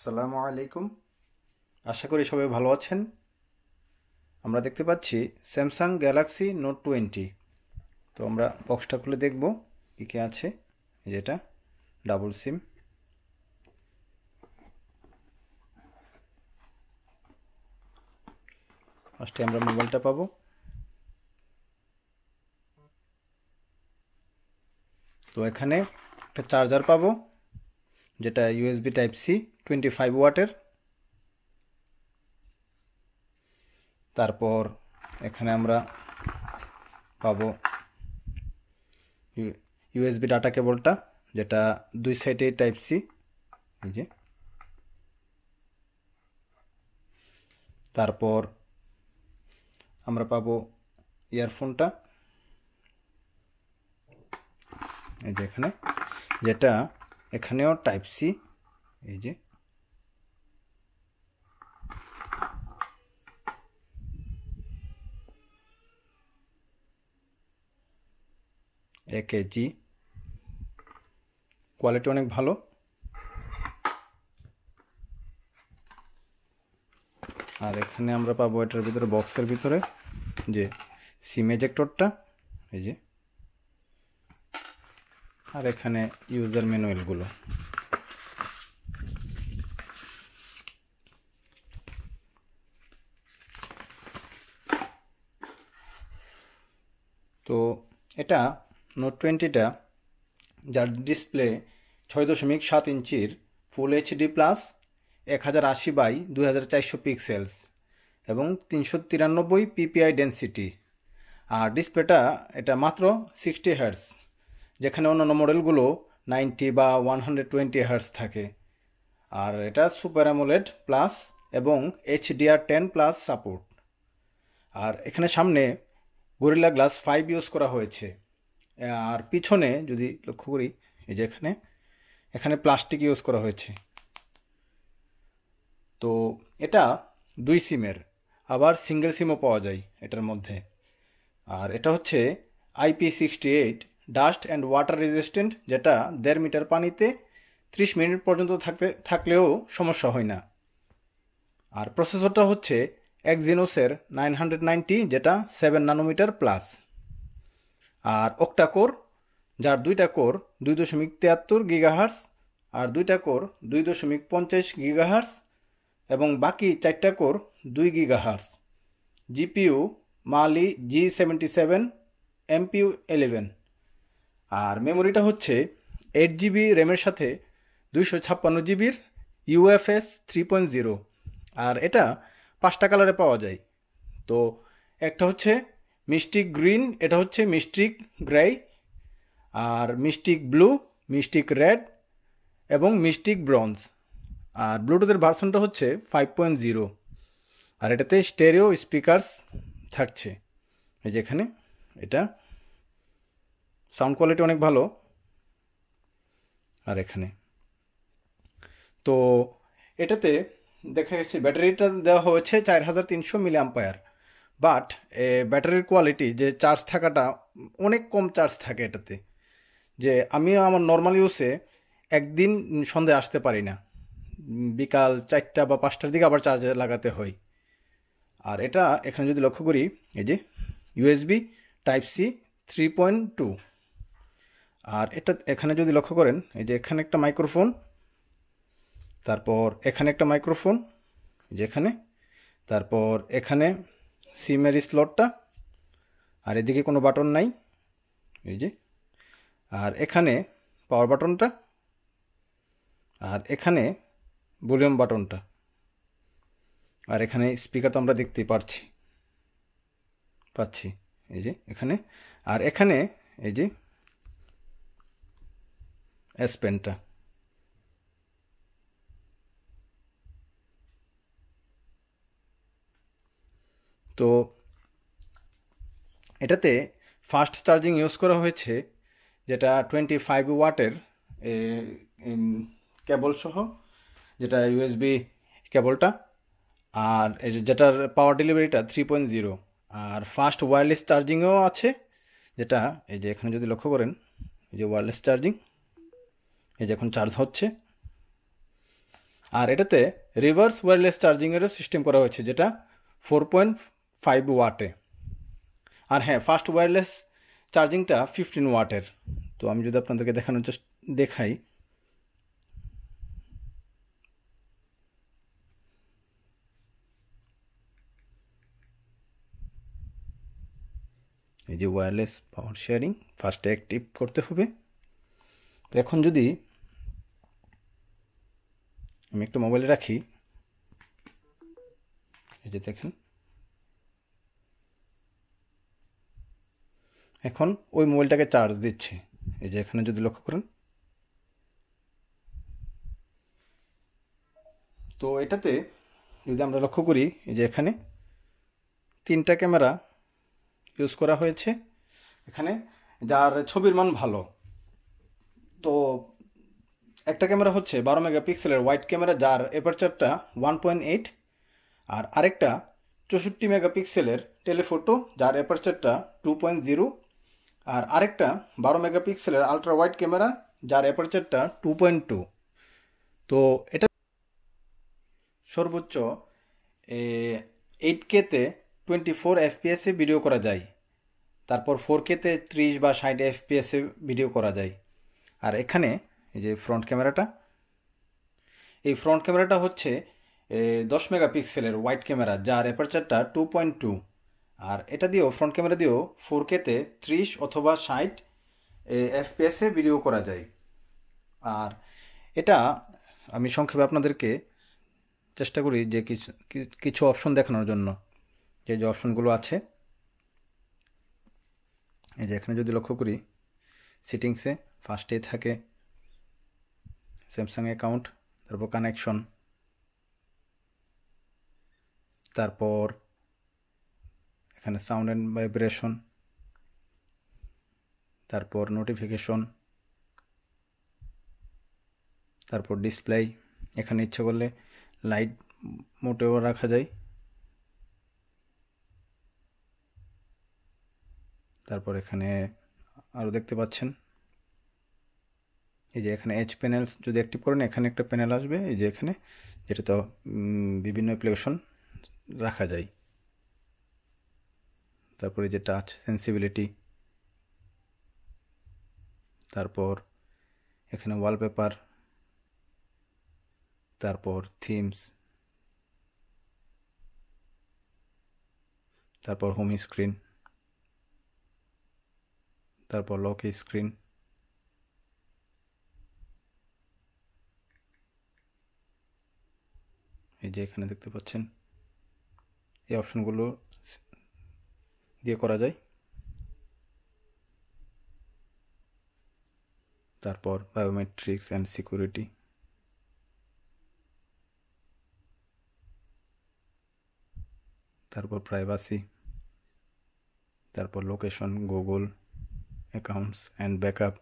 আসসালামু আলাইকুম আশা করি সবাই ভালো আছেন আমরা দেখতে পাচ্ছি স্যামসাং গ্যালাক্সি নোট টোয়েন্টি তো আমরা বক্সটা খুলে দেখব কী কী আছে যেটা ডাবল সিম ফার্স্টে আমরা মোবাইলটা পাবো তো এখানে একটা চার্জার পাবো যেটা USB type C twenty five ওয়াটের তারপর এখানে আমরা পাবো ইউএসবি ডাটা কেবলটা যেটা দুই সাইডে টাইপ সি এই যে তারপর আমরা পাবো ইয়ারফোনটা এই যে এখানে যেটা এখানেও টাইপ সি এই যে এক কেজি কোয়ালিটি অনেক ভালো আর এখানে আমরা পাবো এটার ভিতরে বক্সের ভিতরে যে সিম এজেক্টরটা এই যে আর এখানে ইউজার ম্যানুয়ালগুলো তো এটা নোট টোয়েন্টিটা যার ডিসপ্লে ছয় দশমিক সাত ইঞ্চির ফুল এইচডি প্লাস এক হাজার আশি বাই দুই হাজার চারশো পিক্সেলস এবং তিনশো তিরানব্বই পিপিআই ডেন্সিটি আর ডিসপ্লেটা এটা মাত্র সিক্সটি হার্স যেখানে অন্যান্য মডেলগুলো নাইনটি বা ওয়ান হান্ড্রেড টোয়েন্টি হার্স থাকে আর এটা সুপার অ্যামোলেড প্লাস এবং এইচডিআর টেন প্লাস সাপোর্ট আর এখানে সামনে গরিলা গ্লাস ফাইভ ইউজ করা হয়েছে আর পিছনে যদি লক্ষ্য করি এই যে এখানে এখানে প্লাস্টিক ইউজ করা হয়েছে তো এটা দুই সিমের আবার সিঙ্গেল সিমও পাওয়া যায় এটার মধ্যে আর এটা হচ্ছে IP sixty eight dust and water resistant যেটা দেড় মিটার পানিতে ত্রিশ মিনিট পর্যন্ত থাকতে থাকলেও সমস্যা হয় না আর প্রসেসরটা হচ্ছে একজিনোসের নাইন হান্ড্রেড নাইনটি যেটা সেভেন নানোমিটার প্লাস আর ওকটা কোর যার দুইটা কোর দুই দশমিক তিয়াত্তর গিগাহার্স আর দুইটা কোর দুই দশমিক পঞ্চাশ গিগাহার্স এবং বাকি চারটা কোর দুই gigahertz GPU Mali G seventy seven MP eleven আর মেমোরিটা হচ্ছে এইট জিবি র্যামের সাথে দুইশো ছাপ্পান্ন জিবির ইউএফএস থ্রি পয়েন্ট জিরো আর এটা পাঁচটা কালারে পাওয়া যায় তো একটা হচ্ছে মিস্টিক গ্রিন এটা হচ্ছে মিস্টিক গ্রে আর মিস্টিক ব্লু মিস্টিক রেড এবং মিস্টিক ব্রঞ্জ আর ব্লুটুথের ভার্সনটা হচ্ছে ফাইভ পয়েন্ট জিরো আর এটাতে স্টেরিও স্পিকার্স থাকছে এই যেখানে এটা সাউন্ড কোয়ালিটি অনেক ভালো আর এখানে তো এটাতে দেখা গেছে ব্যাটারিটা দেওয়া হয়েছে চার হাজার তিনশো মিলি আম্পায়ার বাট এ ব্যাটারির কোয়ালিটি যে চার্জ থাকাটা অনেক কম চার্জ থাকে এটাতে যে আমি আমার নর্মাল ইউসে একদিন সন্ধে আসতে পারি না বিকাল চারটা বা পাঁচটার দিকে আবার চার্জে লাগাতে হয় আর এটা এখানে যদি লক্ষ্য করি এই যে USB type C three point two আর এটা এখানে যদি লক্ষ্য করেন এই যে এখানে একটা মাইক্রোফোন তারপর এখানে একটা মাইক্রোফোন যেখানে তারপর এখানে সিমের স্লটটা আর এদিকে কোনো বাটন নাই এই যে আর এখানে পাওয়ার বাটনটা আর এখানে ভলিউম বাটনটা আর এখানে স্পিকার তো আমরা দেখতে পারছি পাচ্ছি এই যে এখানে আর এখানে এই যে অ্যাসপেনটা তো এটাতে ফাস্ট চার্জিং ইউজ করা হয়েছে যেটা টোয়েন্টি ফাইভ ওয়াটের কেবল সহ যেটা ইউএসবি কেবলটা আর যেটার পাওয়ার ডেলিভারিটা থ্রি পয়েন্ট জিরো আর ফাস্ট ওয়্যারলেস চার্জিংও আছে যেটা এই যে এখানে যদি লক্ষ্য করেন এই যে ওয়্যারলেস চার্জিং এই যে এখন চার্জ হচ্ছে আর এটাতে রিভার্স ওয়্যারলেস চার্জিংয়েরও সিস্টেম করা হয়েছে যেটা ফোর পয়েন্ট ফাইভ ওয়াটে আর হ্যাঁ ফাস্ট ওয়্যারলেস চার্জিংটা ফিফটিন ওয়াটের তো আমি যদি আপনাদেরকে দেখানোর চেষ্টা দেখাই এই যে ওয়্যারলেস পাওয়ার শেয়ারিং ফার্স্টে অ্যাক্টিভ করতে হবে এখন যদি আমি একটু মোবাইলে রাখি এই যে দেখেন এখন ওই মোবাইলটাকে চার্জ দিচ্ছে এই যে এখানে যদি লক্ষ্য করেন তো এটাতে যদি আমরা লক্ষ্য করি এই যে এখানে তিনটা ক্যামেরা ইউজ করা হয়েছে এখানে যার ছবির মান ভালো তো একটা ক্যামেরা হচ্ছে বারো মেগাপিক্সেলের ওয়াইড ক্যামেরা যার এপারচারটা ওয়ান পয়েন্ট এইট আর আরেকটা চৌষট্টি মেগাপিক্সেলের টেলিফোটো যার অ্যাপারচারটা টু পয়েন্ট জিরো আর আরেকটা বারো মেগাপিক্সেলের আলট্রা ওয়াইড ক্যামেরা যার অ্যাপারচারটা টু পয়েন্ট টু তো এটা সর্বোচ্চ এইট কেতে টোয়েন্টি ফোর এফপিএসে ভিডিও করা যায় তারপর ফোর কেতে ত্রিশ বা ষাট এফপিএসে ভিডিও করা যায় আর এখানে এই যে ফ্রন্ট ক্যামেরাটা এই ফ্রন্ট ক্যামেরাটা হচ্ছে দশ মেগাপিক্সেলের হোয়াইট ক্যামেরা যার অ্যাপারচারটা টু পয়েন্ট টু আর এটা দিয়েও ফ্রন্ট ক্যামেরা দিয়েও ফোর কেতে ত্রিশ অথবা ষাট এফপিএসে ভিডিও করা যায় আর এটা আমি সংক্ষেপে আপনাদেরকে চেষ্টা করি যে কিছু কিছু অপশন দেখানোর জন্য যে যে অপশনগুলো আছে এই যে এখানে যদি লক্ষ্য করি সিটিংসে ফার্স্টে থাকে স্যামসাং অ্যাকাউন্ট তারপর কানেকশন তারপর এখানে সাউন্ড অ্যান্ড ভাইব্রেশন তারপর নোটিফিকেশন তারপর ডিসপ্লে এখানে ইচ্ছা করলে লাইট মোটেও রাখা যায় তারপর এখানে আরও দেখতে পাচ্ছেন এই যে এখানে এজ প্যানেলস যদি অ্যাক্টিভ করেন এখানে একটা প্যানেল আসবে এই যে এখানে যেটা তো বিভিন্ন অ্যাপ্লিকেশন রাখা যায় তারপরে যে টাচ সেন্সিবিলিটি তারপর এখানে ওয়ালপেপার তারপর থিমস তারপর হোম স্ক্রিন তারপর লক স্ক্রিন এই যে এখানে দেখতে পাচ্ছেন এই অপশানগুলো দিয়ে করা যায় তারপর বায়োমেট্রিক্স অ্যান্ড সিকিউরিটি তারপর প্রাইভাসি তারপর location Google accounts and backup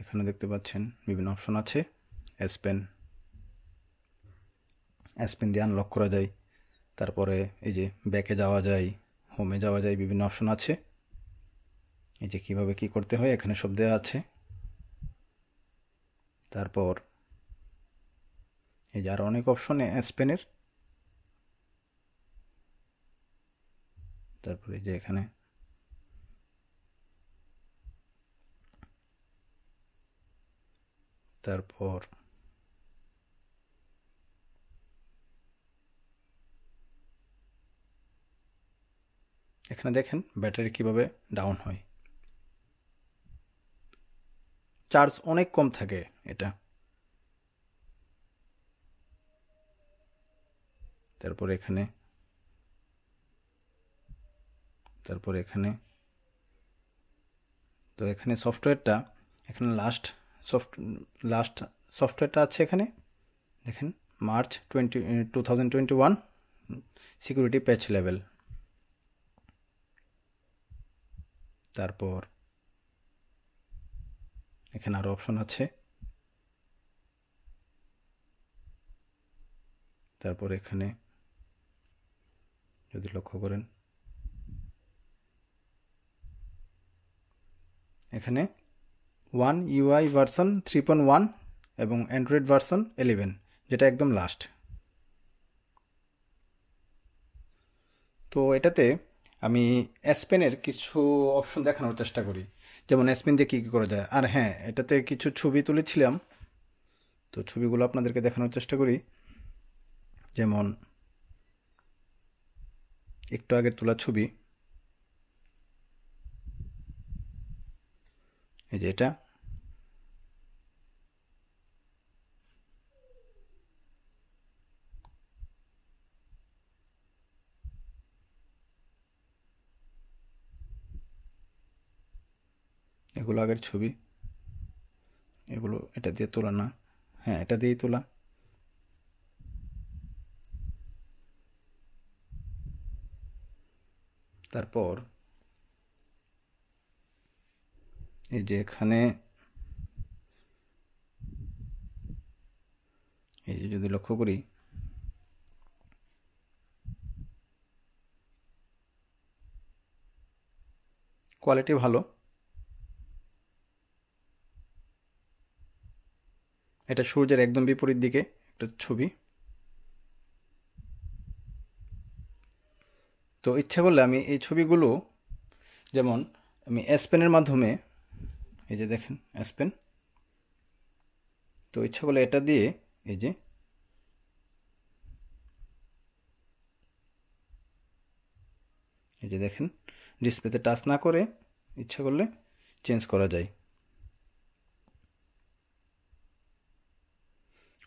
এখানে দেখতে পাচ্ছেন বিভিন্ন অপশন আছে এসপেন অ্যাসপিন দিয়ে আনলক করা যায় তারপরে এই যে ব্যাকে যাওয়া যায় হোমে যাওয়া যায় বিভিন্ন অপশন আছে এই যে কীভাবে কি করতে হয় এখানে সব দেওয়া আছে তারপর এই যে আরও অনেক অপশনে স্পেনের তারপরে যে এখানে তারপর এখানে দেখেন ব্যাটারি কিভাবে ডাউন হয় চার্জ অনেক কম থাকে এটা তারপর এখানে তারপর এখানে তো এখানে সফটওয়্যারটা এখানে লাস্ট সফট লাস্ট সফটওয়্যারটা আছে এখানে দেখেন March twenty two thousand twenty one security patch level তারপর এখানে আরও অপশন আছে তারপর এখানে যদি লক্ষ্য করেন এখানে One UI version three point one এবং অ্যান্ড্রয়েড ভার্সন এলেভেন যেটা একদম লাস্ট তো এটাতে আমি অ্যাসপেনের কিছু অপশন দেখানোর চেষ্টা করি যেমন অ্যাসপেন দিয়ে কী কী করা যায় আর হ্যাঁ এটাতে কিছু ছবি তুলেছিলাম তো ছবিগুলো আপনাদেরকে দেখানোর চেষ্টা করি যেমন একটু আগের তোলা ছবি এই যে এটা এগুলো আগের ছবি এগুলো এটা দিয়ে তোলা না হ্যাঁ এটা দিয়েই তোলা তারপর এই যে এখানে এই যে যদি লক্ষ্য করি কোয়ালিটি ভালো এটা সূর্যের একদম বিপরীত দিকে একটা ছবি তো ইচ্ছা করলে আমি এই ছবিগুলো যেমন আমি অ্যাসপেনের মাধ্যমে এই যে দেখেন অ্যাসপেন তো ইচ্ছা করলে এটা দিয়ে এই যে এই যে দেখেন ডিসপ্লেতে টাচ না করে ইচ্ছা করলে চেঞ্জ করা যায়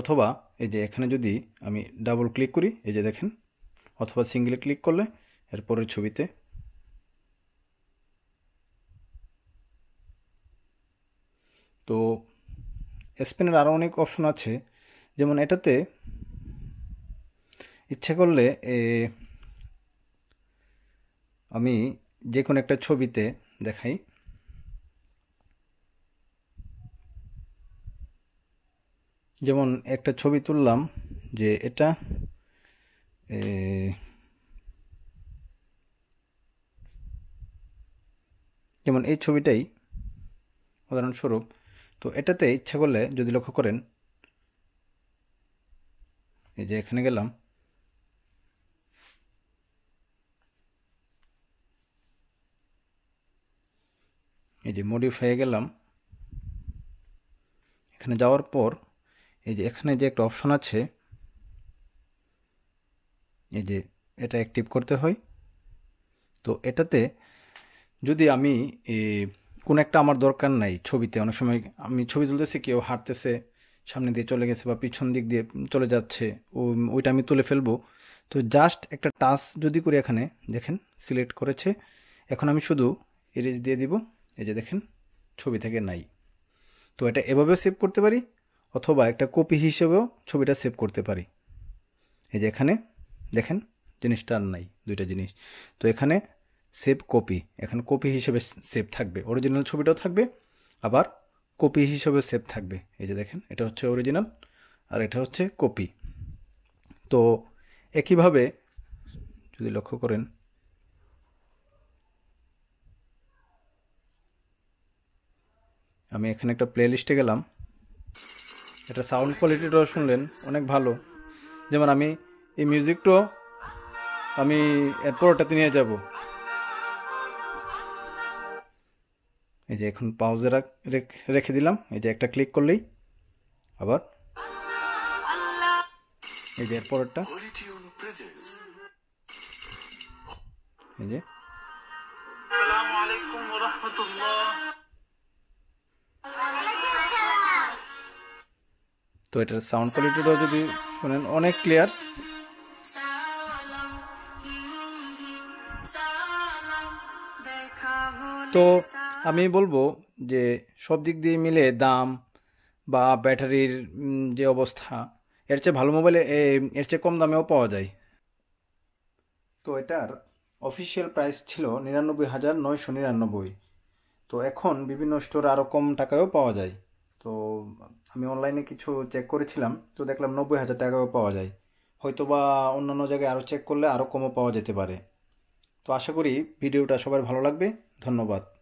অথবা এই যে এখানে যদি আমি ডাবল ক্লিক করি এই যে দেখেন অথবা সিঙ্গেল ক্লিক করলে এরপরের ছবিতে তো স্পেনের আরও অনেক অপশন আছে যেমন এটাতে ইচ্ছে করলে আমি যে কোনো একটা ছবিতে দেখাই যেমন একটা ছবি তুললাম যে এটা যেমন এই ছবিটাই উদাহরণস্বরূপ তো এটাতে ইচ্ছা করলে যদি লক্ষ্য করেন এই যে এখানে গেলাম এই যে মডিফাই গেলাম এখানে যাওয়ার পর এই যে এখানে যে একটা অপশন আছে এই যে এটা অ্যাক্টিভ করতে হয় তো এটাতে যদি আমি কোন একটা আমার দরকার নাই ছবিতে অনেক সময় আমি ছবি তুলতেছি কেউ হাঁটতেছে সামনে দিয়ে চলে গেছে বা পিছন দিক দিয়ে চলে যাচ্ছে ও ওইটা আমি তুলে ফেলবো তো জাস্ট একটা টাচ যদি করি এখানে দেখেন সিলেক্ট করেছে এখন আমি শুধু এরেজ দিয়ে দিব এই যে দেখেন ছবি থেকে নাই তো এটা এভাবেও সেভ করতে পারি অথবা একটা কপি হিসেবেও ছবিটা সেভ করতে পারি এই যে এখানে দেখেন জিনিসটা আর নাই দুইটা জিনিস তো এখানে সেভ কপি এখানে কপি হিসেবে সেভ থাকবে অরিজিনাল ছবিটাও থাকবে আবার কপি হিসেবে সেভ থাকবে এই যে দেখেন এটা হচ্ছে অরিজিনাল আর এটা হচ্ছে কপি তো একইভাবে যদি লক্ষ্য করেন আমি এখানে একটা প্লে লিস্টে গেলাম এটা সাউন্ড কোয়ালিটিটাও শুনলেন অনেক ভালো যেমন আমি এই মিউজিকটাও আমি এরপর ওটাতে নিয়ে যাব এই যে এখন পাউজে রেখে দিলাম এই যে একটা ক্লিক করলেই আবার এই যে এরপরটা এই যে তো এটার সাউন্ড কোয়ালিটিটাও যদি শোনেন অনেক ক্লিয়ার তো আমি বলবো যে সব দিক দিয়ে মিলে দাম বা ব্যাটারির যে অবস্থা এর চেয়ে ভালো মোবাইল এর চেয়ে কম দামেও পাওয়া যায় তো এটার অফিসিয়াল প্রাইস ছিল নিরানব্বই হাজার নয়শো নিরানব্বই তো এখন বিভিন্ন স্টোরে আরও কম টাকায়ও পাওয়া যায় তো আমি অনলাইনে কিছু চেক করেছিলাম তো দেখলাম নব্বই হাজার টাকাও পাওয়া যায় হয়তো বা অন্যান্য জায়গায় আরও চেক করলে আরও কমও পাওয়া যেতে পারে তো আশা করি ভিডিওটা সবার ভালো লাগবে ধন্যবাদ